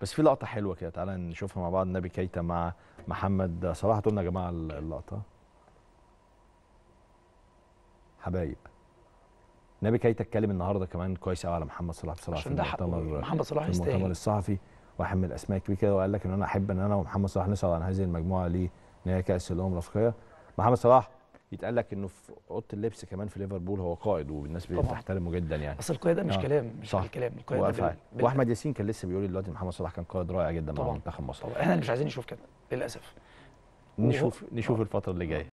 بس في لقطه حلوه كده تعالى نشوفها مع بعض نبي كيتا مع محمد صلاح هاتوا لنا يا جماعه اللقطه حبايب نبي كيتا اتكلم النهارده كمان كويس قوي على محمد صلاح بصراحه عشان ده المؤتمر محمد صلاح في المؤتمر الصحفي واحد من الاسماء الكبيره كده وقال لك ان انا احب ان انا ومحمد صلاح نسال عن هذه المجموعه لنهائي كاس الامم الافريقيه محمد صلاح يتقال لك انه في اوضه اللبس كمان في ليفربول هو قائد والناس بتحترمه جدا يعني اصل القياده مش آه. كلام مش صح. كلام القياده بال... بال... واحمد ياسين كان لسه بيقول لي دلوقتي محمد صلاح كان قائد رائع جدا طبعا. مع منتخب مصر طبعا احنا مش عايزين نشوف كده للاسف نشوف نشوف آه. الفتره اللي جايه